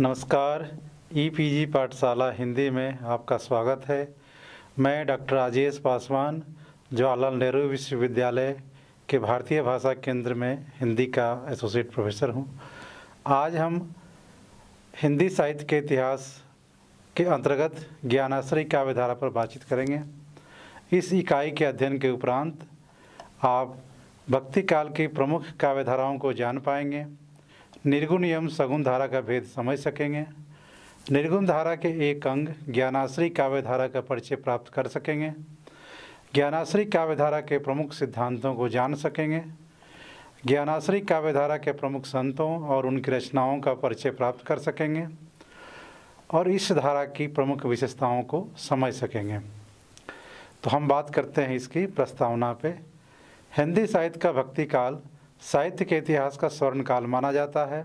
नमस्कार e-PG e पाठशाला हिंदी में आपका स्वागत है मैं डॉक्टर राजेश पासवान जवाहरलाल नेहरू विश्वविद्यालय के भारतीय भाषा केंद्र में हिंदी का एसोसिएट प्रोफेसर हूं। आज हम हिंदी साहित्य के इतिहास के अंतर्गत ज्ञानाश्रय काव्यधारा पर बातचीत करेंगे इस इकाई के अध्ययन के उपरांत आप भक्ति काल की प्रमुख काव्यधाराओं को जान पाएंगे निर्गुण एवं सगुण धारा का भेद समझ सकेंगे निर्गुण धारा के एक अंग ज्ञानाश्री काव्य धारा का परिचय प्राप्त कर सकेंगे ज्ञानाश्री काव्य धारा के प्रमुख सिद्धांतों को जान सकेंगे ज्ञानाश्री काव्य धारा के प्रमुख संतों और उनकी रचनाओं का परिचय प्राप्त कर सकेंगे और इस धारा की प्रमुख विशेषताओं को समझ सकेंगे तो हम बात करते हैं इसकी प्रस्तावना पे हिंदी साहित्य का भक्ति काल साहित्य के इतिहास का स्वर्ण काल माना जाता है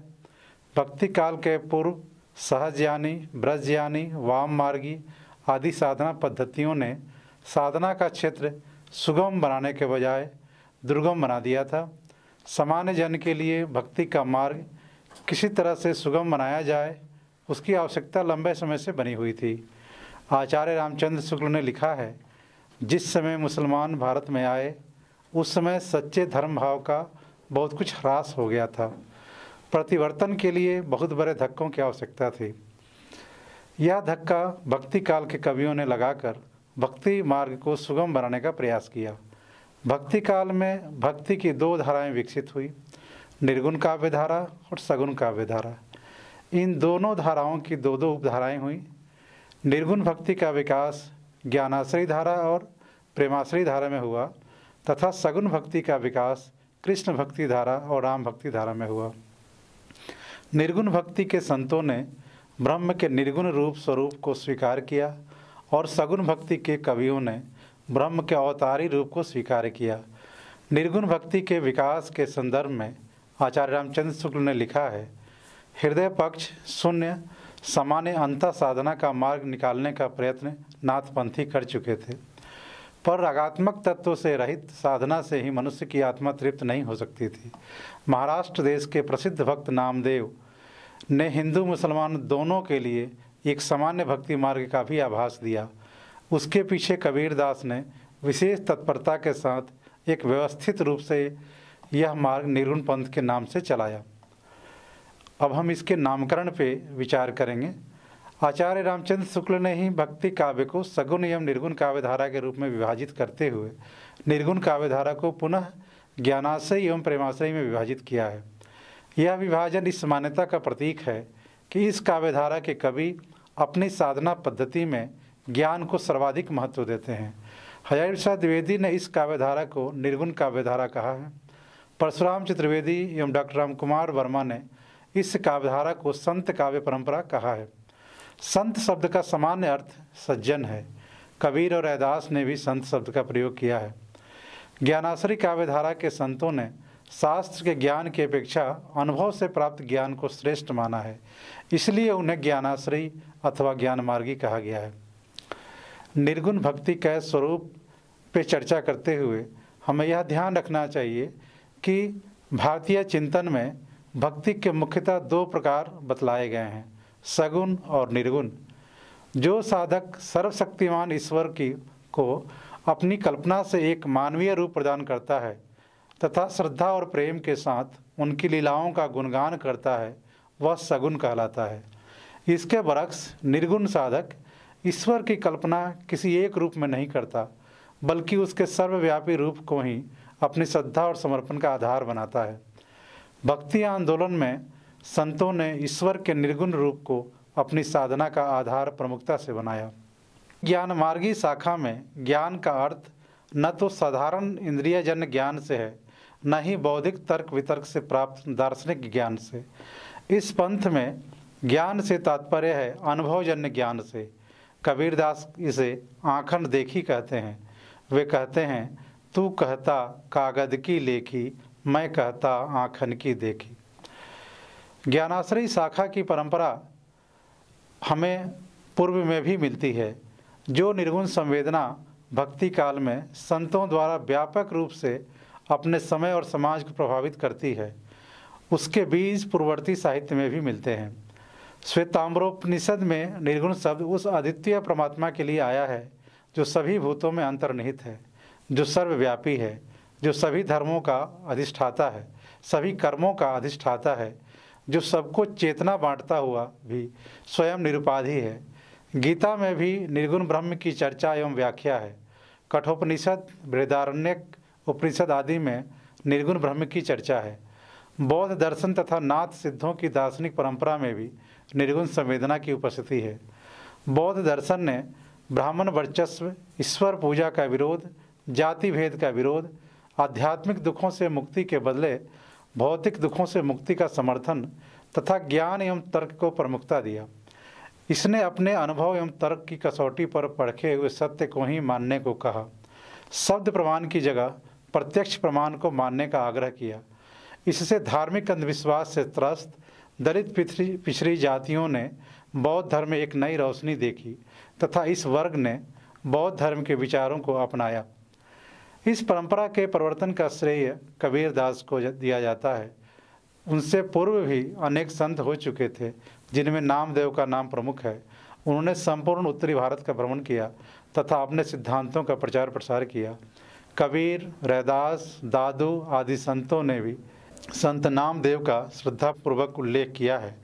भक्ति काल के पूर्व सहजयानी ब्रजयानी वाम मार्गी आदि साधना पद्धतियों ने साधना का क्षेत्र सुगम बनाने के बजाय दुर्गम बना दिया था सामान्य जन के लिए भक्ति का मार्ग किसी तरह से सुगम बनाया जाए उसकी आवश्यकता लंबे समय से बनी हुई थी आचार्य रामचंद्र शुक्ल ने लिखा है जिस समय मुसलमान भारत में आए उस समय सच्चे धर्म भाव का बहुत कुछ ह्रास हो गया था प्रतिवर्तन के लिए बहुत बड़े धक्कों की आवश्यकता थी यह धक्का भक्ति काल के कवियों ने लगाकर भक्ति मार्ग को सुगम बनाने का प्रयास किया भक्ति काल में भक्ति की दो धाराएं विकसित हुई निर्गुण काव्य धारा और सगुण काव्य धारा इन दोनों धाराओं की दो दो उपधाराएं हुई निर्गुण भक्ति का विकास ज्ञानाश्रय धारा और प्रेमाश्रय धारा में हुआ तथा सगुण भक्ति का विकास कृष्ण भक्ति धारा और राम भक्ति धारा में हुआ निर्गुण भक्ति के संतों ने ब्रह्म के निर्गुण रूप स्वरूप को स्वीकार किया और सगुण भक्ति के कवियों ने ब्रह्म के अवतारी रूप को स्वीकार किया निर्गुण भक्ति के विकास के संदर्भ में आचार्य रामचंद्र शुक्ल ने लिखा है हृदय पक्ष शून्य सामान्य अंत साधना का मार्ग निकालने का प्रयत्न नाथपंथी कर चुके थे पर रागात्मक तत्व से रहित साधना से ही मनुष्य की आत्मा तृप्त नहीं हो सकती थी महाराष्ट्र देश के प्रसिद्ध भक्त नामदेव ने हिंदू मुसलमान दोनों के लिए एक सामान्य भक्ति मार्ग का भी आभास दिया उसके पीछे कबीरदास ने विशेष तत्परता के साथ एक व्यवस्थित रूप से यह मार्ग निरुण पंथ के नाम से चलाया अब हम इसके नामकरण पे विचार करेंगे आचार्य रामचंद्र शुक्ल ने ही भक्ति काव्य को सगुण एवं निर्गुण काव्य धारा के रूप में विभाजित करते हुए निर्गुण काव्य धारा को पुनः ज्ञानाश्रय एवं प्रेमाश्रय में विभाजित किया है यह विभाजन इस मान्यता का प्रतीक है कि इस काव्य धारा के कवि अपनी साधना पद्धति में ज्ञान को सर्वाधिक महत्व देते हैं हजार शाह द्विवेदी ने इस काव्यधारा को निर्गुण काव्यधारा कहा है परशुराम चतुर्वेदी एवं डॉक्टर राम कुमार वर्मा ने इस काव्यधारा को संत काव्य परंपरा कहा है संत शब्द का सामान्य अर्थ सज्जन है कबीर और रहदास ने भी संत शब्द का प्रयोग किया है ज्ञानाश्री काव्यधारा के संतों ने शास्त्र के ज्ञान की अपेक्षा अनुभव से प्राप्त ज्ञान को श्रेष्ठ माना है इसलिए उन्हें ज्ञानाश्री अथवा ज्ञान मार्गी कहा गया है निर्गुण भक्ति के स्वरूप पे चर्चा करते हुए हमें यह ध्यान रखना चाहिए कि भारतीय चिंतन में भक्ति के मुख्यतः दो प्रकार बतलाए गए हैं सगुण और निर्गुण जो साधक सर्वशक्तिमान ईश्वर की को अपनी कल्पना से एक मानवीय रूप प्रदान करता है तथा श्रद्धा और प्रेम के साथ उनकी लीलाओं का गुणगान करता है वह सगुण कहलाता है इसके बरक्स निर्गुण साधक ईश्वर की कल्पना किसी एक रूप में नहीं करता बल्कि उसके सर्वव्यापी रूप को ही अपनी श्रद्धा और समर्पण का आधार बनाता है भक्ति आंदोलन में संतों ने ईश्वर के निर्गुण रूप को अपनी साधना का आधार प्रमुखता से बनाया ज्ञान मार्गी शाखा में ज्ञान का अर्थ न तो साधारण इंद्रियजन्य ज्ञान से है न ही बौद्धिक तर्क वितर्क से प्राप्त दार्शनिक ज्ञान से इस पंथ में ज्ञान से तात्पर्य है अनुभवजन्य ज्ञान से कबीरदास इसे आखंड देखी कहते हैं वे कहते हैं तू कहता कागद की लेखी मैं कहता आखन की देखी ज्ञानाश्रय शाखा की परंपरा हमें पूर्व में भी मिलती है जो निर्गुण संवेदना भक्ति काल में संतों द्वारा व्यापक रूप से अपने समय और समाज को प्रभावित करती है उसके बीज पूर्ववर्ती साहित्य में भी मिलते हैं श्वेताम्रोपनिषद में निर्गुण शब्द उस अद्वितीय परमात्मा के लिए आया है जो सभी भूतों में अंतर्निहित है जो सर्वव्यापी है जो सभी धर्मों का अधिष्ठाता है सभी कर्मों का अधिष्ठाता है जो सबको चेतना बांटता हुआ भी स्वयं निरुपाधि है गीता में भी निर्गुण ब्रह्म की चर्चा एवं व्याख्या है कठोपनिषद वृदारण्य उपनिषद आदि में निर्गुण ब्रह्म की चर्चा है बौद्ध दर्शन तथा नाथ सिद्धों की दार्शनिक परंपरा में भी निर्गुण संवेदना की उपस्थिति है बौद्ध दर्शन ने ब्राह्मण वर्चस्व ईश्वर पूजा का विरोध जाति भेद का विरोध आध्यात्मिक दुखों से मुक्ति के बदले भौतिक दुखों से मुक्ति का समर्थन तथा ज्ञान एवं तर्क को प्रमुखता दिया इसने अपने अनुभव एवं तर्क की कसौटी पर पड़खे हुए सत्य को ही मानने को कहा शब्द प्रमाण की जगह प्रत्यक्ष प्रमाण को मानने का आग्रह किया इससे धार्मिक अंधविश्वास से त्रस्त दलित पिछड़ी पिछड़ी जातियों ने बौद्ध धर्म में एक नई रोशनी देखी तथा इस वर्ग ने बौद्ध धर्म के विचारों को अपनाया इस परंपरा के प्रवर्तन का श्रेय कबीर दास को दिया जाता है उनसे पूर्व भी अनेक संत हो चुके थे जिनमें नामदेव का नाम प्रमुख है उन्होंने संपूर्ण उत्तरी भारत का भ्रमण किया तथा अपने सिद्धांतों का प्रचार प्रसार किया कबीर रैदास दादू आदि संतों ने भी संत नामदेव का श्रद्धापूर्वक उल्लेख किया है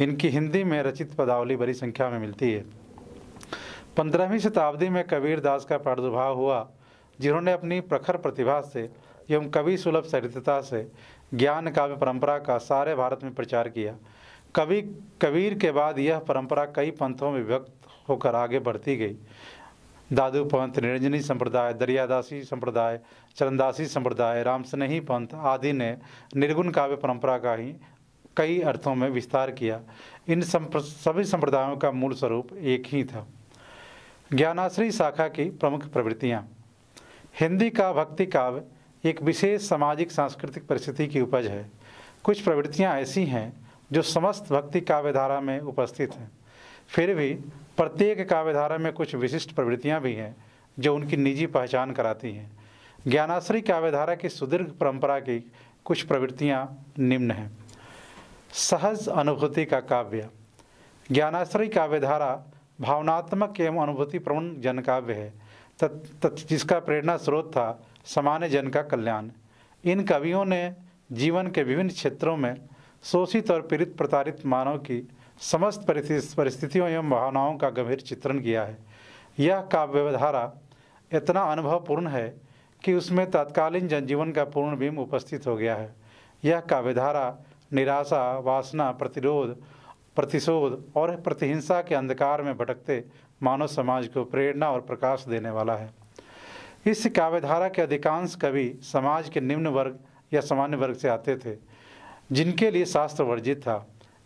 इनकी हिंदी में रचित पदावली बड़ी संख्या में मिलती है पंद्रहवीं शताब्दी में कबीर दास का प्रादुर्भाव हुआ जिन्होंने अपनी प्रखर प्रतिभा से एवं कवि सुलभ सरितता से ज्ञान काव्य परंपरा का सारे भारत में प्रचार किया कवि कबीर के बाद यह परंपरा कई पंथों में व्यक्त होकर आगे बढ़ती गई दादू पंथ निरंजनी संप्रदाय दरियादासी संप्रदाय चरणदासी संप्रदाय रामस्नेही पंथ आदि ने निर्गुण काव्य परंपरा का ही कई अर्थों में विस्तार किया इन संप्र, सभी संप्रदायों का मूल स्वरूप एक ही था ज्ञानाश्री शाखा की प्रमुख प्रवृत्तियाँ हिंदी का भक्ति काव्य एक विशेष सामाजिक सांस्कृतिक परिस्थिति की उपज है कुछ प्रवृत्तियाँ ऐसी हैं जो समस्त भक्ति काव्य धारा में उपस्थित हैं फिर भी प्रत्येक काव्य धारा में कुछ विशिष्ट प्रवृत्तियाँ भी हैं जो उनकी निजी पहचान कराती हैं ज्ञानाश्री काव्यधारा की सुदीर्घ परंपरा की कुछ प्रवृत्तियाँ निम्न हैं सहज अनुभूति का काव्य ज्ञानाश्रय काव्यधारा भावनात्मक एवं अनुभूति प्रवण जनकाव्य है तत् जिसका प्रेरणा स्रोत था सामान्य जन का कल्याण इन कवियों ने जीवन के विभिन्न क्षेत्रों में शोषित और पीड़ित प्रताड़ित मानव की समस्त परिस्थितियों एवं भावनाओं का गंभीर चित्रण किया है यह काव्यवधारा इतना अनुभवपूर्ण है कि उसमें तत्कालीन जनजीवन का पूर्ण बिंब उपस्थित हो गया है यह काव्यधारा निराशा वासना प्रतिरोध प्रतिशोध और प्रतिहिंसा के अंधकार में भटकते मानव समाज को प्रेरणा और प्रकाश देने वाला है इस काव्यधारा के अधिकांश कवि समाज के निम्न वर्ग या सामान्य वर्ग से आते थे जिनके लिए शास्त्र वर्जित था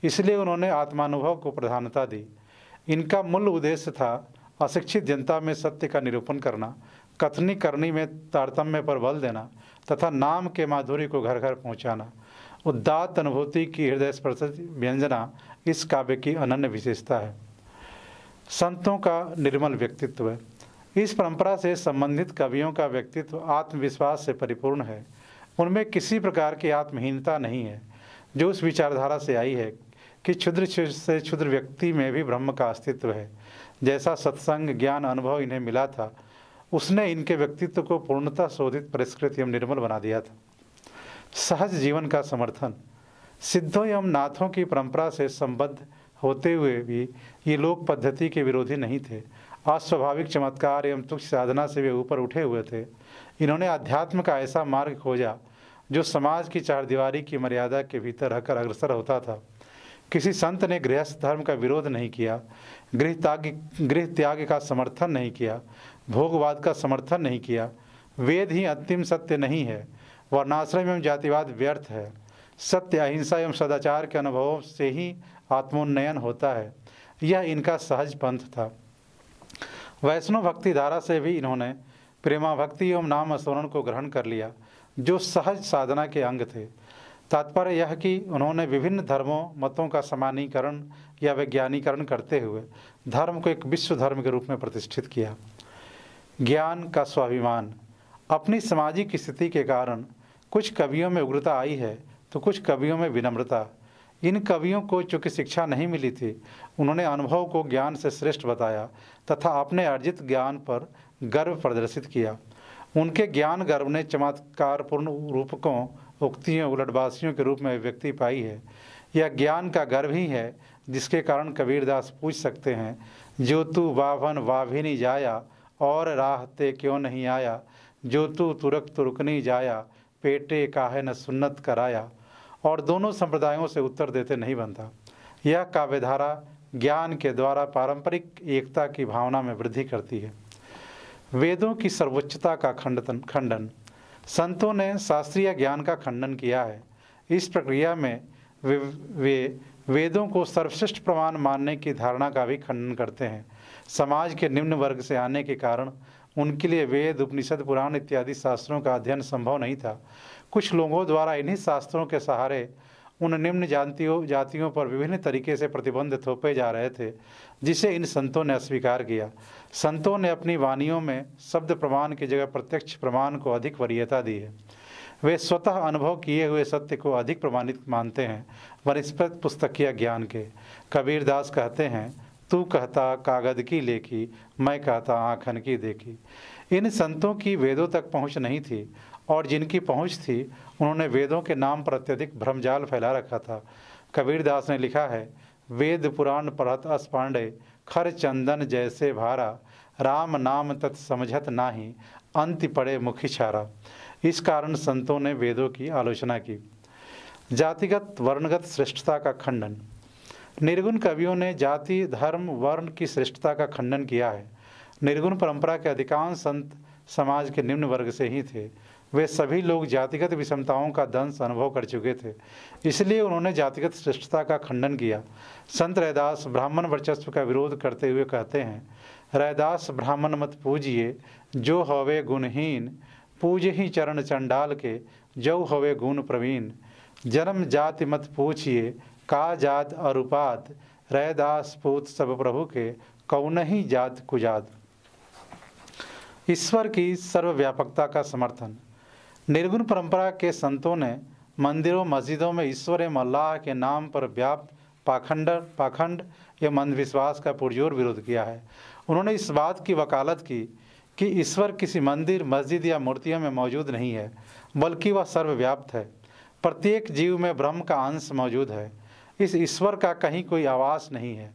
इसलिए उन्होंने आत्मानुभव को प्रधानता दी इनका मूल उद्देश्य था अशिक्षित जनता में सत्य का निरूपण करना कथनी करनी में तारतम्य पर बल देना तथा नाम के माधुरी को घर घर पहुंचाना उदात अनुभूति की हृदय स्पर्श व्यंजना इस काव्य की अनन्य विशेषता है संतों का निर्मल व्यक्तित्व है इस परंपरा से संबंधित कवियों का व्यक्तित्व आत्मविश्वास से परिपूर्ण है उनमें किसी प्रकार की आत्महीनता नहीं है जो उस विचारधारा से आई है कि क्षुद्र से क्षुद्र व्यक्ति में भी ब्रह्म का अस्तित्व है जैसा सत्संग ज्ञान अनुभव इन्हें मिला था उसने इनके व्यक्तित्व को पूर्णता शोधित परिष्कृत एवं निर्मल बना दिया था सहज जीवन का समर्थन सिद्धों एवं नाथों की परंपरा से संबद्ध होते हुए भी ये लोक पद्धति के विरोधी नहीं थे अस्वाभाविक चमत्कार एवं तुक्ष साधना से वे ऊपर उठे हुए थे इन्होंने अध्यात्म का ऐसा मार्ग खोजा जो समाज की चारदीवारी की मर्यादा के भीतर रहकर अग्रसर होता था किसी संत ने गृहस्थ धर्म का विरोध नहीं किया गृह त्याग गृह त्याग का समर्थन नहीं किया भोगवाद का समर्थन नहीं किया वेद ही अंतिम सत्य नहीं है वर्णाश्रम एवं जातिवाद व्यर्थ है सत्य अहिंसा एवं सदाचार के अनुभवों से ही आत्मोन्नयन होता है यह इनका सहज पंथ था वैष्णव भक्ति धारा से भी इन्होंने प्रेमा भक्ति एवं नाम स्मरण को ग्रहण कर लिया जो सहज साधना के अंग थे तात्पर्य यह कि उन्होंने विभिन्न धर्मों मतों का समानीकरण या वैज्ञानिकरण करते हुए धर्म को एक विश्व धर्म के रूप में प्रतिष्ठित किया ज्ञान का स्वाभिमान अपनी सामाजिक स्थिति के कारण कुछ कवियों में उग्रता आई है तो कुछ कवियों में विनम्रता इन कवियों को चूंकि शिक्षा नहीं मिली थी उन्होंने अनुभव को ज्ञान से श्रेष्ठ बताया तथा अपने अर्जित ज्ञान पर गर्व प्रदर्शित किया उनके ज्ञान गर्व ने चमत्कारपूर्ण रूपकों उक्तियों उलटवासियों के रूप में अभिव्यक्ति पाई है यह ज्ञान का गर्व ही है जिसके कारण कबीरदास पूछ सकते हैं जो तू वाभन वाभिनी जाया और राहते क्यों नहीं आया जो तू तुरक तुरकनी जाया पेटे काहे न सुन्नत कराया और दोनों संप्रदायों से उत्तर देते नहीं बनता यह काव्यधारा ज्ञान के द्वारा पारंपरिक एकता की भावना में वृद्धि करती है वेदों की सर्वोच्चता का खंडन खंडन संतों ने शास्त्रीय ज्ञान का खंडन किया है इस प्रक्रिया में वे, वे वेदों को सर्वश्रेष्ठ प्रमाण मानने की धारणा का भी खंडन करते हैं समाज के निम्न वर्ग से आने के कारण उनके लिए वेद उपनिषद पुराण इत्यादि शास्त्रों का अध्ययन संभव नहीं था कुछ लोगों द्वारा इन्हीं शास्त्रों के सहारे उन निम्न जातियों जातियों पर विभिन्न तरीके से प्रतिबंध थोपे जा रहे थे जिसे इन संतों ने अस्वीकार किया संतों ने अपनी वाणियों में शब्द प्रमाण की जगह प्रत्यक्ष प्रमाण को अधिक वरीयता दी है वे स्वतः अनुभव किए हुए सत्य को अधिक प्रमाणित मानते हैं वनस्पत पुस्तकीय ज्ञान के कबीर दास कहते हैं तू कहता कागद की लेखी मैं कहता आँखन की देखी इन संतों की वेदों तक पहुँच नहीं थी और जिनकी पहुंच थी उन्होंने वेदों के नाम पर अत्यधिक भ्रमजाल फैला रखा था कबीरदास ने लिखा है वेद पुराण पढ़त अस पांडे खर चंदन जैसे भारा राम नाम तत् समझत नाही अंत पड़े मुखी छारा इस कारण संतों ने वेदों की आलोचना की जातिगत वर्णगत श्रेष्ठता का खंडन निर्गुण कवियों ने जाति धर्म वर्ण की श्रेष्ठता का खंडन किया है निर्गुण परंपरा के अधिकांश संत समाज के निम्न वर्ग से ही थे वे सभी लोग जातिगत विषमताओं का दंश अनुभव कर चुके थे इसलिए उन्होंने जातिगत श्रेष्ठता का खंडन किया संत रैदास ब्राह्मण वर्चस्व का विरोध करते हुए कहते हैं रैदास ब्राह्मण मत पूजिए जो हवे गुणहीन पूज ही चरण चंडाल के जो हवे गुण प्रवीण जन्म जाति मत पूछिए का जात अरुपात रैदास पूत सब प्रभु के कौन ही जात कुजात ईश्वर की सर्वव्यापकता का समर्थन निर्गुण परंपरा के संतों ने मंदिरों मस्जिदों में ईश्वर अल्लाह के नाम पर व्याप्त पाखंड पाखंड एवं अंधविश्वास का पुरजोर विरोध किया है उन्होंने इस बात की वकालत की कि ईश्वर किसी मंदिर मस्जिद या मूर्तियों में मौजूद नहीं है बल्कि वह सर्वव्याप्त है प्रत्येक जीव में ब्रह्म का अंश मौजूद है इस ईश्वर का कहीं कोई आवास नहीं है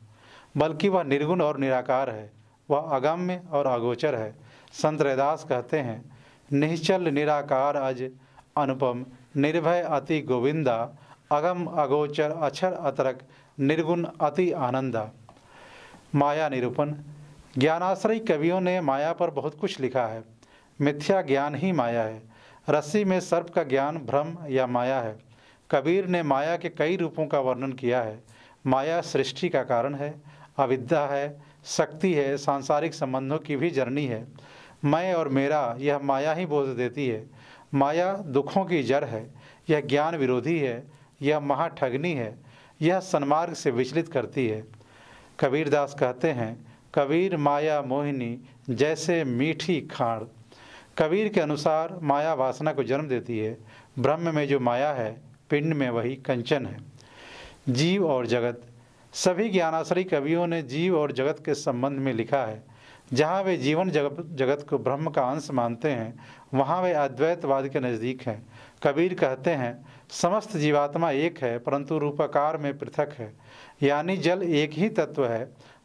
बल्कि वह निर्गुण और निराकार है वह अगम्य और अगोचर है संत रैदास कहते हैं निश्चल निराकार अज अनुपम निर्भय अति गोविंदा अगम अगोचर अक्षर अतरक निर्गुण अति आनंदा माया निरूपण ज्ञानाश्रय कवियों ने माया पर बहुत कुछ लिखा है मिथ्या ज्ञान ही माया है रस्सी में सर्प का ज्ञान भ्रम या माया है कबीर ने माया के कई रूपों का वर्णन किया है माया सृष्टि का कारण है अविद्या है शक्ति है सांसारिक संबंधों की भी जर्नी है मैं और मेरा यह माया ही बोझ देती है माया दुखों की जड़ है यह ज्ञान विरोधी है यह महाठगनी है यह सन्मार्ग से विचलित करती है कबीरदास कहते हैं कबीर माया मोहिनी जैसे मीठी खाण कबीर के अनुसार माया वासना को जन्म देती है ब्रह्म में जो माया है पिंड में वही कंचन है जीव और जगत सभी ज्ञानाश्री कवियों ने जीव और जगत के संबंध में लिखा है जहाँ वे जीवन जगत जगत को ब्रह्म का अंश मानते हैं वहाँ वे अद्वैतवाद के नज़दीक हैं कबीर कहते हैं समस्त जीवात्मा एक है परंतु रूपाकार में पृथक है यानी जल एक ही तत्व है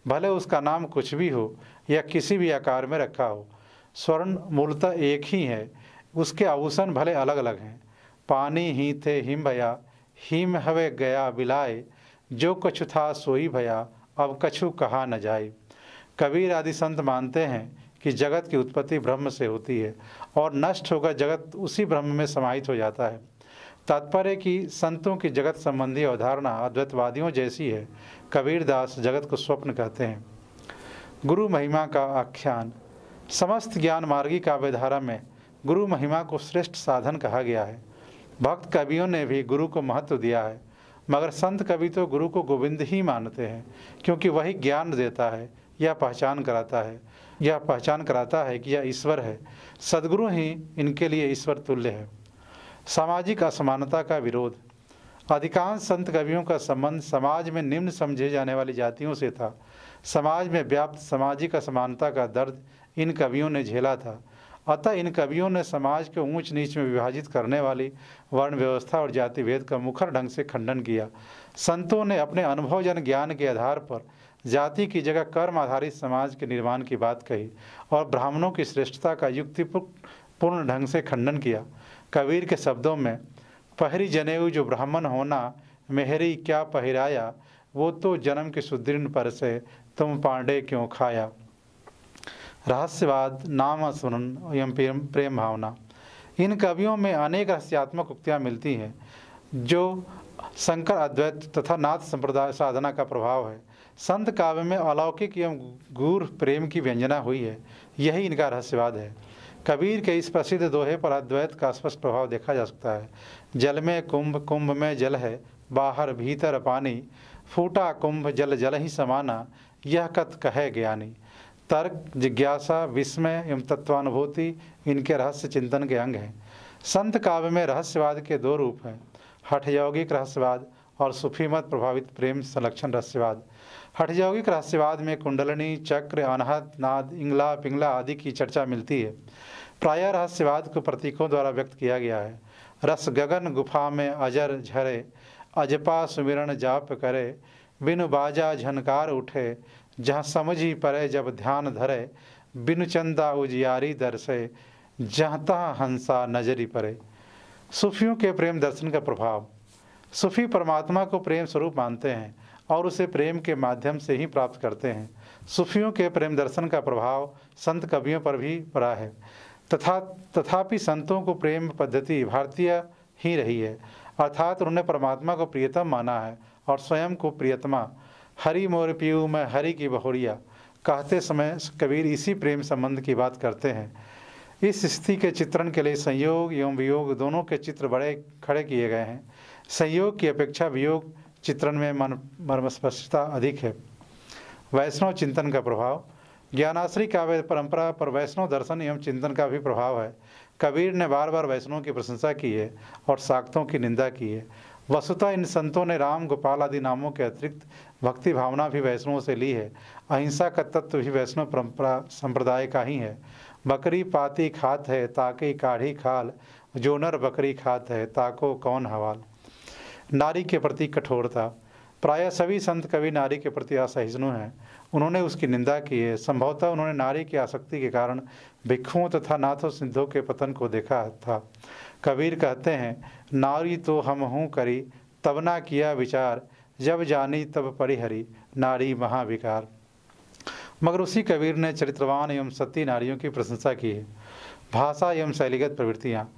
भले उसका नाम कुछ भी हो या किसी भी आकार में रखा हो स्वर्ण मूलतः एक ही है उसके आभूषण भले अलग अलग हैं पानी ही थे हिम भया हिम हवे गया बिलाए जो कछु था सोई भया अब कछु कहा न जाए कबीर आदि संत मानते हैं कि जगत की उत्पत्ति ब्रह्म से होती है और नष्ट होकर जगत उसी ब्रह्म में समाहित हो जाता है तात्पर्य कि संतों की जगत संबंधी अवधारणा अद्वैतवादियों जैसी है कबीरदास जगत को स्वप्न कहते हैं गुरु महिमा का आख्यान समस्त ज्ञान मार्गी काव्यधारा में गुरु महिमा को श्रेष्ठ साधन कहा गया है भक्त कवियों ने भी गुरु को महत्व दिया है मगर संत कवि तो गुरु को गोविंद ही मानते हैं क्योंकि वही ज्ञान देता है यह पहचान कराता है यह पहचान कराता है कि यह ईश्वर है सदगुरु ही इनके लिए ईश्वर तुल्य है सामाजिक असमानता का विरोध अधिकांश संत कवियों का संबंध समाज में निम्न समझे जाने वाली जातियों से था समाज में व्याप्त सामाजिक असमानता का दर्द इन कवियों ने झेला था अतः इन कवियों ने समाज के ऊंच नीच में विभाजित करने वाली वर्ण व्यवस्था और जाति भेद का मुखर ढंग से खंडन किया संतों ने अपने अनुभवजन ज्ञान के आधार पर जाति की जगह कर्म आधारित समाज के निर्माण की बात कही और ब्राह्मणों की श्रेष्ठता का युक्तिपूर्ण ढंग से खंडन किया कबीर के शब्दों में पहरी जनेऊ जो ब्राह्मण होना मेहरी क्या पहराया वो तो जन्म के सुदृढ़ पर से तुम पांडे क्यों खाया रहस्यवाद नाम सुनन एवं प्रेम भावना इन कवियों में अनेक रहस्यात्मक उक्तियाँ मिलती हैं जो शंकर अद्वैत तथा नाथ संप्रदाय साधना का प्रभाव है संत काव्य में अलौकिक एवं गूर प्रेम की व्यंजना हुई है यही इनका रहस्यवाद है कबीर के इस प्रसिद्ध दोहे पर अद्वैत का स्पष्ट प्रभाव देखा जा सकता है जल में कुंभ कुंभ में जल है बाहर भीतर पानी फूटा कुंभ जल जल ही समाना यह कथ कहे ज्ञानी तर्क जिज्ञासा विस्मय एवं तत्वानुभूति इनके रहस्य चिंतन के अंग हैं संत काव्य में रहस्यवाद के दो रूप हैं हठ यौगिक रहस्यवाद और सूफीमत प्रभावित प्रेम संरक्षण रहस्यवाद हठयोगी रहस्यवाद में कुंडलनी चक्र अनहत नाद इंगला पिंगला आदि की चर्चा मिलती है प्रायः रहस्यवाद को प्रतीकों द्वारा व्यक्त किया गया है रस गगन गुफा में अजर झरे अजपा सुमिरण जाप करे बिनु बाजा झनकार उठे जहाँ समझ ही परे जब ध्यान धरे बिनु चंदा उजियारी दरसे जहाँ तहाँ हंसा नजरी परे सूफियों के प्रेम दर्शन का प्रभाव सूफी परमात्मा को प्रेम स्वरूप मानते हैं और उसे प्रेम के माध्यम से ही प्राप्त करते हैं सूफियों के प्रेम दर्शन का प्रभाव संत कवियों पर भी पड़ा है तथा तथापि संतों को प्रेम पद्धति भारतीय ही रही है अर्थात उन्होंने परमात्मा को प्रियतम माना है और स्वयं को प्रियतमा हरि मोर पीऊ में हरि की बहुरिया कहते समय कबीर इसी प्रेम संबंध की बात करते हैं इस स्थिति के चित्रण के लिए संयोग एवं वियोग दोनों के चित्र बड़े खड़े किए गए हैं संयोग की अपेक्षा वियोग चित्रण में मन मर्मस्पष्टता अधिक है वैष्णव चिंतन का प्रभाव ज्ञानाश्री काव्य परंपरा पर वैष्णव दर्शन एवं चिंतन का भी प्रभाव है कबीर ने बार बार वैष्णव की प्रशंसा की है और साक्तों की निंदा की है वसुता इन संतों ने राम गोपाल आदि नामों के अतिरिक्त भक्ति भावना भी वैष्णवों से ली है अहिंसा का तत्व भी वैष्णव परंपरा संप्रदाय का ही है बकरी पाती खात है ताकि काढ़ी खाल जोनर बकरी खात है ताको कौन हवाल नारी के प्रति कठोरता प्रायः सभी संत कवि नारी के प्रति असहिष्णु हैं उन्होंने उसकी निंदा की है संभवतः उन्होंने नारी की आसक्ति के कारण भिक्षुओं तथा नाथों सिद्धों के पतन को देखा था कबीर कहते हैं नारी तो हम हूँ करी तब ना किया विचार जब जानी तब परिहरी नारी महाविकार मगर उसी कबीर ने चरित्रवान एवं सती नारियों की प्रशंसा की है भाषा एवं शैलीगत प्रवृत्तियाँ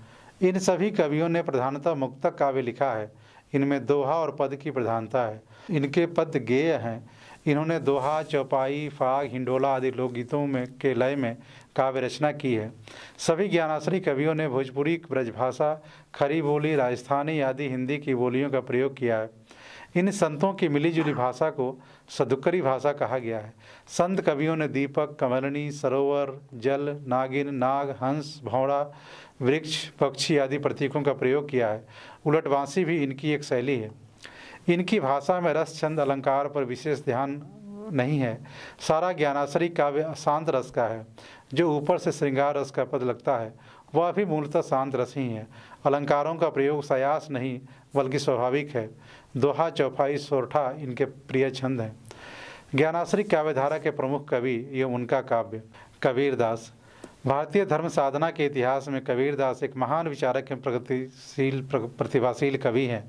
इन सभी कवियों ने प्रधानतः मुक्तक काव्य लिखा है इनमें दोहा और पद की प्रधानता है इनके पद गेय हैं इन्होंने दोहा चौपाई फाग हिंडोला आदि लोकगीतों में के लय में काव्य रचना की है सभी ज्ञानाश्री कवियों ने भोजपुरी ब्रजभाषा खरी बोली राजस्थानी आदि हिंदी की बोलियों का प्रयोग किया है इन संतों की मिलीजुली भाषा को सदुक्करी भाषा कहा गया है संत कवियों ने दीपक कमलनी सरोवर जल नागिन नाग हंस भौड़ा वृक्ष पक्षी आदि प्रतीकों का प्रयोग किया है उलटवासी भी इनकी एक शैली है इनकी भाषा में रस छंद अलंकार पर विशेष ध्यान नहीं है सारा ज्ञानाशरी काव्य शांत रस का है जो ऊपर से श्रृंगार रस का पद लगता है वह भी मूलतः शांत रस ही है अलंकारों का प्रयोग सयास नहीं बल्कि स्वाभाविक है दोहा चौपाई सोरठा इनके प्रिय छंद हैं ज्ञानाश्री काव्यधारा के प्रमुख कवि ये उनका काव्य कबीरदास भारतीय धर्म साधना के इतिहास में कबीरदास एक महान विचारक एवं प्रगतिशील प्रतिभाशील कवि हैं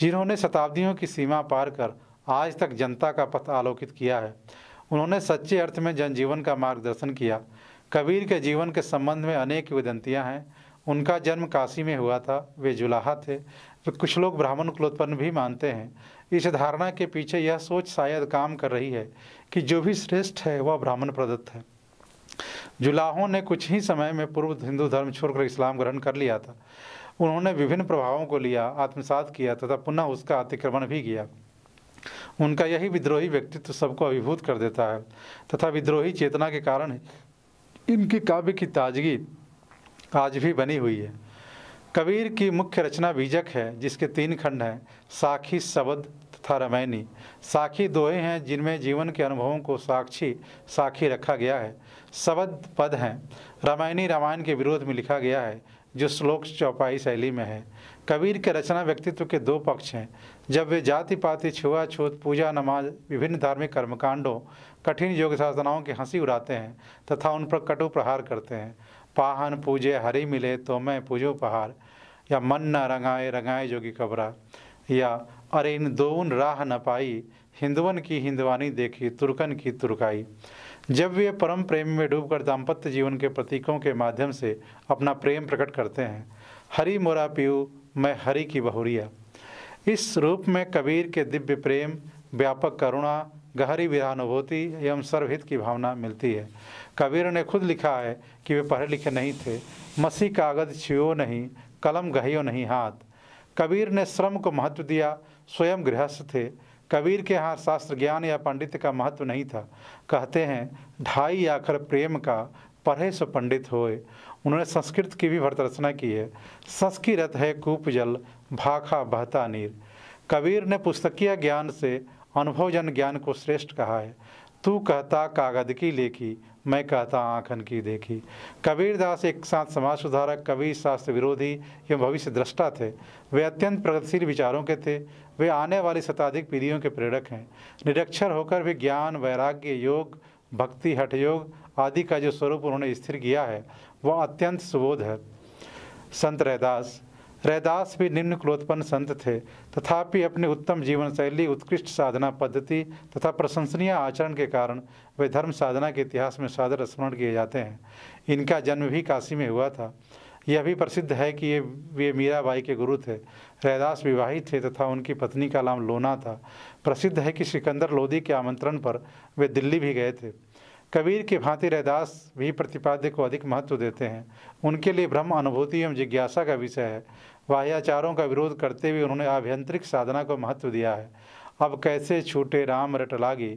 जिन्होंने शताब्दियों की सीमा पार कर आज तक जनता का पथ आलोकित किया है उन्होंने सच्चे अर्थ में जनजीवन का मार्गदर्शन किया कबीर के जीवन के संबंध में अनेक विदंतियाँ हैं उनका जन्म काशी में हुआ था वे जुलाहा थे तो कुछ लोग ब्राह्मण कुलोत्पन्न भी मानते हैं इस धारणा के पीछे यह सोच शायद काम कर रही है कि जो भी श्रेष्ठ है वह ब्राह्मण प्रदत्त है जुलाहों ने कुछ ही समय में पूर्व हिंदू धर्म छोड़कर इस्लाम ग्रहण कर लिया था उन्होंने विभिन्न प्रभावों को लिया आत्मसात किया तथा पुनः उसका अतिक्रमण भी किया उनका यही विद्रोही व्यक्तित्व सबको अभिभूत कर देता है तथा विद्रोही चेतना के कारण इनकी काव्य की ताजगी आज भी बनी हुई है कबीर की मुख्य रचना बीजक है जिसके तीन खंड हैं साखी शबद तथा रमैनी साखी दोहे हैं जिनमें जीवन के अनुभवों को साक्षी साखी रखा गया है शबद पद हैं रामायणी रामायण के विरोध में लिखा गया है जो श्लोक चौपाई शैली में है कबीर के रचना व्यक्तित्व के दो पक्ष हैं जब वे जाति पाति छुआछूत पूजा नमाज विभिन्न धार्मिक कर्मकांडों कठिन योग साधनाओं की हंसी उड़ाते हैं तथा उन पर कटु प्रहार करते हैं पाहन पूजे हरि मिले तो मैं पूजो पहाड़ या मन न रंगाए रंगाए जोगी कबरा या अरे इन दोन राह न पाई हिंदुवन की हिंदवानी देखी तुर्कन की तुर्काई जब वे परम प्रेम में डूबकर दाम्पत्य जीवन के प्रतीकों के माध्यम से अपना प्रेम प्रकट करते हैं हरि मोरा पीऊ मैं हरि की बहुरिया इस रूप में कबीर के दिव्य प्रेम व्यापक करुणा गहरी विधानुभूति एवं सर्वहित की भावना मिलती है कबीर ने खुद लिखा है कि वे पढ़े लिखे नहीं थे मसीह कागज़ छियो नहीं कलम गहियो नहीं हाथ कबीर ने श्रम को महत्व दिया स्वयं गृहस्थ थे कबीर के यहाँ शास्त्र ज्ञान या पंडित का महत्व नहीं था कहते हैं ढाई आखर प्रेम का पढ़े सो पंडित होए उन्होंने संस्कृत की भी भरत रचना की है संस्कृत है कूप जल भाखा बहता नीर कबीर ने पुस्तकीय ज्ञान से अनुभवजन ज्ञान को श्रेष्ठ कहा है तू कहता कागद की लेखी मैं कहता आंखन की देखी कबीरदास एक साथ समाज सुधारक कवि शास्त्र विरोधी एवं भविष्य दृष्टा थे वे अत्यंत प्रगतिशील विचारों के थे वे आने वाली शताधिक पीढ़ियों के प्रेरक हैं निरक्षर होकर भी ज्ञान वैराग्य योग भक्ति हठ योग आदि का जो स्वरूप उन्होंने स्थिर किया है वह अत्यंत सुबोध है संत रहदास रहदास भी निम्न कुलोत्पन्न संत थे तथापि अपने उत्तम जीवन शैली उत्कृष्ट साधना पद्धति तथा प्रशंसनीय आचरण के कारण वे धर्म साधना के इतिहास में सादर स्मरण किए जाते हैं इनका जन्म भी काशी में हुआ था यह भी प्रसिद्ध है कि ये वे मीराबाई के गुरु थे रहदास विवाहित थे तथा उनकी पत्नी का नाम लोना था प्रसिद्ध है कि सिकंदर लोधी के आमंत्रण पर वे दिल्ली भी गए थे कबीर के भांति रहदास भी प्रतिपाद्य को अधिक महत्व देते हैं उनके लिए ब्रह्म अनुभूति एवं जिज्ञासा का विषय है बाह्याचारों का विरोध करते हुए उन्होंने आभ्यंतरिक साधना को महत्व दिया है अब कैसे छूटे राम रट लागे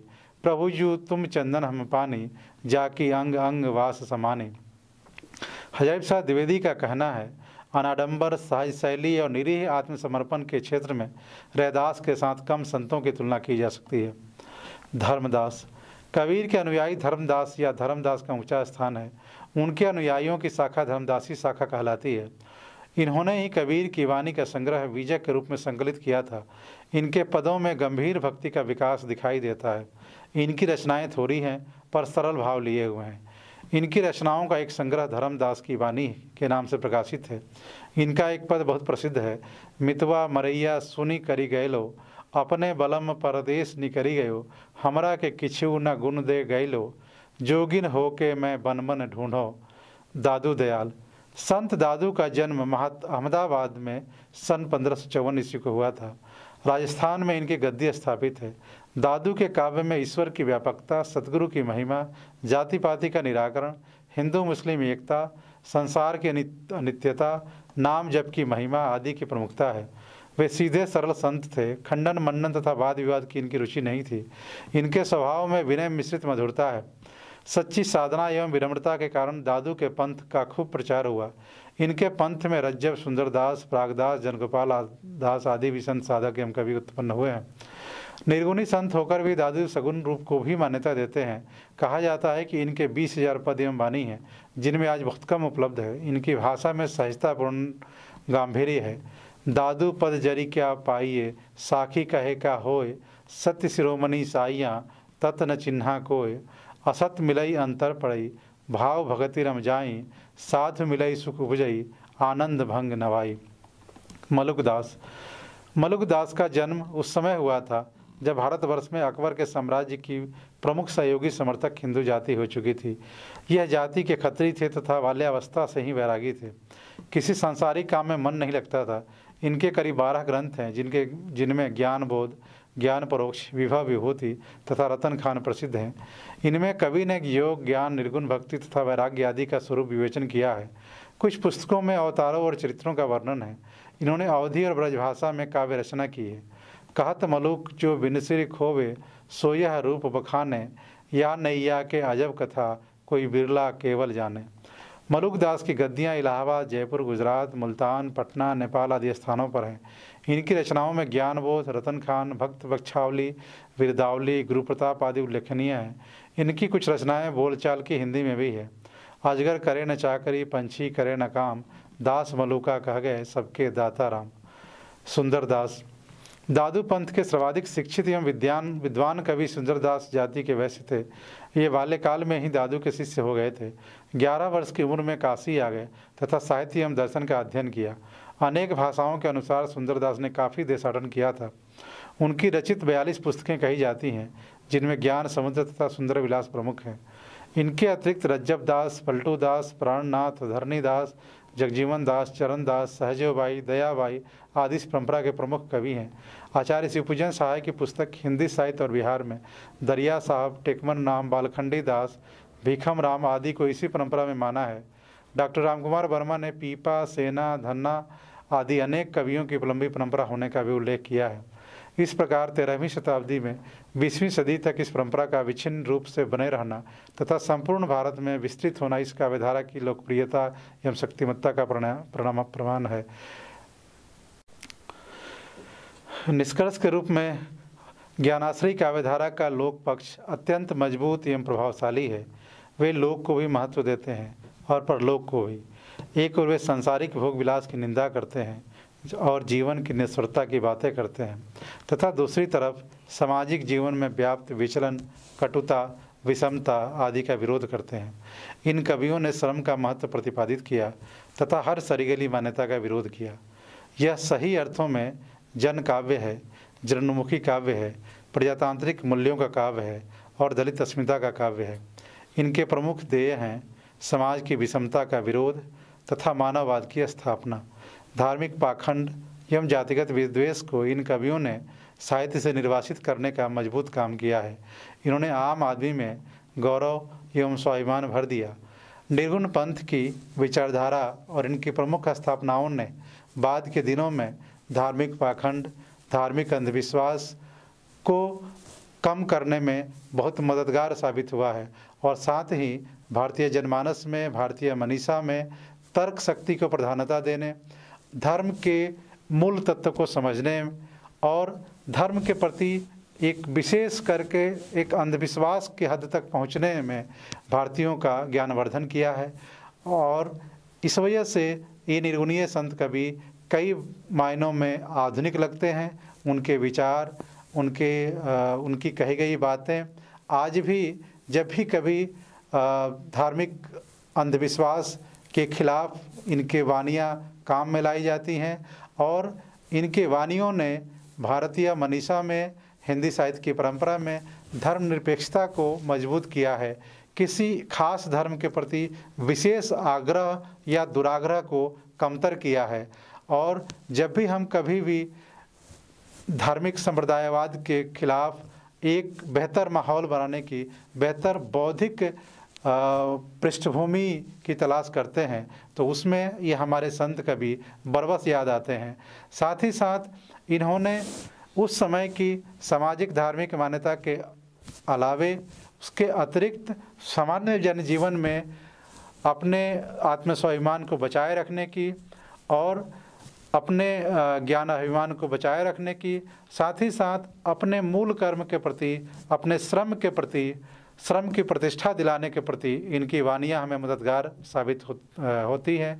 प्रभु जू तुम चंदन हम पानी जाकी अंग अंग वास समाने हजैब शाह द्विवेदी का कहना है अनाडंबर सहज शैली और निरीह आत्मसमर्पण के क्षेत्र में रहदास के साथ कम संतों की तुलना की जा सकती है धर्मदास कबीर के अनुयायी धर्मदास या धर्मदास का ऊंचा स्थान है उनके अनुयायियों की शाखा धर्मदासी शाखा कहलाती है इन्होंने ही कबीर की वाणी का संग्रह विजय के रूप में संकलित किया था इनके पदों में गंभीर भक्ति का विकास दिखाई देता है इनकी रचनाएं थोड़ी हैं पर सरल भाव लिए हुए हैं इनकी रचनाओं का एक संग्रह धर्मदास की वाणी के नाम से प्रकाशित है इनका एक पद बहुत प्रसिद्ध है मितवा मरैया सुनी करी गए लो अपने बलम परदेश निकरी गयो हमरा के किछु न गुण दे गैलो जोगिन हो के मैं बनमन ढूंढो दादू दयाल संत दादू का जन्म महत अहमदाबाद में सन पंद्रह सौ चौवन ईस्वी को हुआ था राजस्थान में इनकी गद्दी स्थापित है दादू के काव्य में ईश्वर की व्यापकता सदगुरु की महिमा जाति पाति का निराकरण हिंदू मुस्लिम एकता संसार की अनित्यता नाम जप की महिमा आदि की प्रमुखता है वे सीधे सरल संत थे खंडन मंडन तथा वाद विवाद की इनकी रुचि नहीं थी इनके स्वभाव में विनय मिश्रित मधुरता है सच्ची साधना एवं विनम्रता के कारण दादू के पंथ का खूब प्रचार हुआ इनके पंथ में रज्जब सुंदरदास प्रागदास जनगोपाल दास आदि भी संत साधक एवं कवि उत्पन्न हुए हैं निर्गुणी संत होकर भी दादू सगुन रूप को भी मान्यता देते हैं कहा जाता है कि इनके बीस हजार पद एवं वाणी हैं जिनमें आज बहुत कम उपलब्ध है इनकी भाषा में सहजतापूर्ण गांधी है दादू पद जरी क्या पाइए साखी कहे का होय सत्य शिरोमणि साइया तत् न चिन्हा कोय असत मिलई अंतर पड़ई भाव भगति रम जाई साथ मिलई सुख उपजई आनंद भंग नवाई मलुकदास मलुकदास का जन्म उस समय हुआ था जब भारतवर्ष में अकबर के साम्राज्य की प्रमुख सहयोगी समर्थक हिंदू जाति हो चुकी थी यह जाति के खतरी थे तथा बाल्यावस्था से ही वैरागी थे किसी सांसारिक काम में मन नहीं लगता था इनके करीब बारह ग्रंथ हैं जिनके जिनमें ज्ञान बोध ज्ञान परोक्ष विभा विभूति तथा रतन खान प्रसिद्ध हैं इनमें कवि ने योग ज्ञान निर्गुण भक्ति तथा वैराग्य आदि का स्वरूप विवेचन किया है कुछ पुस्तकों में अवतारों और चरित्रों का वर्णन है इन्होंने अवधि और ब्रजभाषा में काव्य रचना की है कहत मलुक जो बिनसिर खोवे सोयह रूप बखाने या नैया के अजब कथा कोई बिरला केवल जाने मलुक दास की गद्दियाँ इलाहाबाद जयपुर गुजरात मुल्तान पटना नेपाल आदि स्थानों पर हैं इनकी रचनाओं में ज्ञानबोध रतन खान भक्त बक्षावली विरदावली गुरुप्रताप आदि उल्लेखनीय हैं इनकी कुछ रचनाएं बोलचाल की हिंदी में भी है अजगर करे न चाकरी पंछी करे न काम दास मलुका कह गए सबके दाता राम सुंदर दास दादू पंथ के सर्वाधिक शिक्षित एवं विद्वान विद्वान कवि सुंदरदास जाति के वैश्य थे ये बाल्यकाल में ही दादू के शिष्य हो गए थे ग्यारह वर्ष की उम्र में काशी आ गए तथा साहित्य एवं दर्शन का अध्ययन किया अनेक भाषाओं के अनुसार सुंदरदास ने काफ़ी देशाटन किया था उनकी रचित बयालीस पुस्तकें कही जाती हैं जिनमें ज्ञान समुद्र तथा सुंदर विलास प्रमुख हैं इनके अतिरिक्त रज्जब दास पलटू दास प्राणनाथ धरणीदास जगजीवन दास चरण दास सहजेवबाई दयाबाई आदि इस परम्परा के प्रमुख कवि हैं आचार्य शिवपूजन सहाय की पुस्तक हिंदी साहित्य और बिहार में दरिया साहब टेकमन नाम बालखंडी दास भीखम राम आदि को इसी परंपरा में माना है डॉक्टर रामकुमार वर्मा ने पीपा सेना धन्ना आदि अनेक कवियों की लंबी परंपरा होने का भी उल्लेख किया है इस प्रकार तेरहवीं शताब्दी में बीसवीं सदी तक इस परंपरा का विच्छिन्न रूप से बने रहना तथा संपूर्ण भारत में विस्तृत होना इस काव्यधारा की लोकप्रियता एवं शक्तिमत्ता का प्रणाम प्रमाण है निष्कर्ष के रूप में ज्ञानाश्री काव्यधारा का लोक पक्ष अत्यंत मजबूत एवं प्रभावशाली है वे लोक को भी महत्व देते हैं और परलोक को भी एक और वे सांसारिक भोग विलास की निंदा करते हैं और जीवन की निस्वरता की बातें करते हैं तथा दूसरी तरफ सामाजिक जीवन में व्याप्त विचलन कटुता विषमता आदि का विरोध करते हैं इन कवियों ने श्रम का महत्व प्रतिपादित किया तथा हर सरीगली मान्यता का विरोध किया यह सही अर्थों में जन काव्य है जनमुखी काव्य है प्रजातांत्रिक मूल्यों का काव्य है और दलित अस्मिता का काव्य है इनके प्रमुख ध्येय हैं समाज की विषमता का विरोध तथा मानववाद की स्थापना धार्मिक पाखंड एवं जातिगत विद्वेष को इन कवियों ने साहित्य से निर्वासित करने का मजबूत काम किया है इन्होंने आम आदमी में गौरव एवं स्वाभिमान भर दिया निर्गुण पंथ की विचारधारा और इनकी प्रमुख स्थापनाओं ने बाद के दिनों में धार्मिक पाखंड धार्मिक अंधविश्वास को कम करने में बहुत मददगार साबित हुआ है और साथ ही भारतीय जनमानस में भारतीय मनीषा में तर्क शक्ति को प्रधानता देने धर्म के मूल तत्व को समझने और धर्म के प्रति एक विशेष करके एक अंधविश्वास के हद तक पहुंचने में भारतीयों का ज्ञानवर्धन किया है और इस वजह से ये निर्गुणीय संत कवि कई मायनों में आधुनिक लगते हैं उनके विचार उनके आ, उनकी कही गई बातें आज भी जब भी कभी धार्मिक अंधविश्वास के खिलाफ इनके वानियाँ काम में लाई जाती हैं और इनके वानियों ने भारतीय मनीषा में हिंदी साहित्य की परंपरा में धर्मनिरपेक्षता को मजबूत किया है किसी खास धर्म के प्रति विशेष आग्रह या दुराग्रह को कमतर किया है और जब भी हम कभी भी धार्मिक संप्रदायवाद के खिलाफ एक बेहतर माहौल बनाने की बेहतर बौद्धिक पृष्ठभूमि की तलाश करते हैं तो उसमें ये हमारे संत कवि बरबस याद आते हैं साथ ही साथ इन्होंने उस समय की सामाजिक धार्मिक मान्यता के अलावे उसके अतिरिक्त सामान्य जनजीवन में अपने आत्मस्वाभिमान को बचाए रखने की और अपने ज्ञान अभिमान को बचाए रखने की साथ ही साथ अपने मूल कर्म के प्रति अपने श्रम के प्रति श्रम की प्रतिष्ठा दिलाने के प्रति इनकी वानियाँ हमें मददगार साबित हो, होती हैं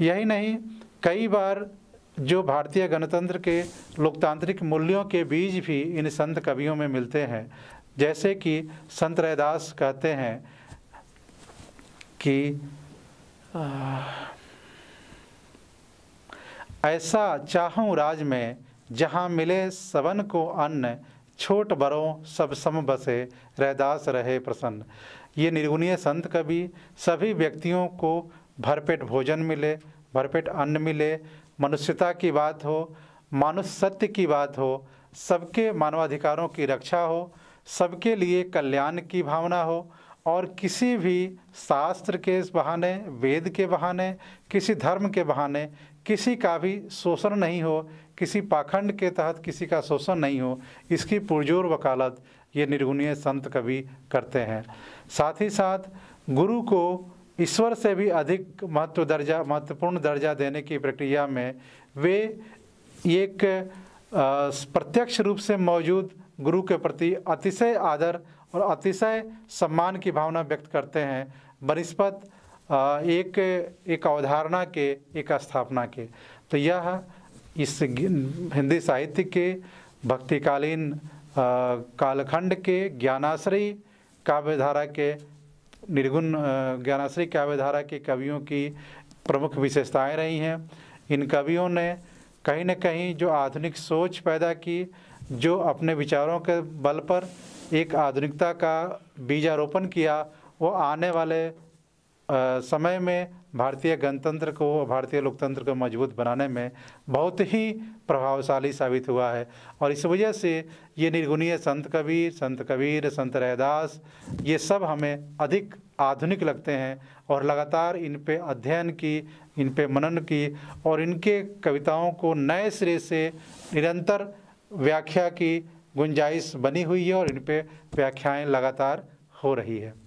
यही नहीं कई बार जो भारतीय गणतंत्र के लोकतांत्रिक मूल्यों के बीज भी इन संत कवियों में मिलते हैं जैसे कि संत रैदास कहते हैं कि ऐसा चाहूँ राज में जहाँ मिले सबन को अन्न छोट बरों सब सम बसे रहदास रहे प्रसन्न ये निर्गुणीय संत कवि सभी व्यक्तियों को भरपेट भोजन मिले भरपेट अन्न मिले मनुष्यता की बात हो मानुष सत्य की बात हो सबके मानवाधिकारों की रक्षा हो सबके लिए कल्याण की भावना हो और किसी भी शास्त्र के बहाने वेद के बहाने किसी धर्म के बहाने किसी का भी शोषण नहीं हो किसी पाखंड के तहत किसी का शोषण नहीं हो इसकी पुरजोर वकालत ये निर्गुणीय संत कवि करते हैं साथ ही साथ गुरु को ईश्वर से भी अधिक महत्व दर्जा महत्वपूर्ण दर्जा देने की प्रक्रिया में वे एक प्रत्यक्ष रूप से मौजूद गुरु के प्रति अतिशय आदर और अतिशय सम्मान की भावना व्यक्त करते हैं बनस्पत एक एक अवधारणा के एक स्थापना के तो यह इस हिंदी साहित्य के भक्तिकालीन कालखंड के ज्ञानाश्रयी काव्यधारा के निर्गुण ज्ञानाश्री काव्यधारा के कवियों की प्रमुख विशेषताएं रही हैं इन कवियों ने कहीं न कहीं जो आधुनिक सोच पैदा की जो अपने विचारों के बल पर एक आधुनिकता का बीजारोपण किया वो आने वाले समय में भारतीय गणतंत्र को भारतीय लोकतंत्र को मजबूत बनाने में बहुत ही प्रभावशाली साबित हुआ है और इस वजह से ये निर्गुणीय संत कबीर संत कबीर संत रैदास ये सब हमें अधिक आधुनिक लगते हैं और लगातार इन पे अध्ययन की इन पे मनन की और इनके कविताओं को नए सिरे से निरंतर व्याख्या की गुंजाइश बनी हुई है और इन पे व्याख्याएँ लगातार हो रही है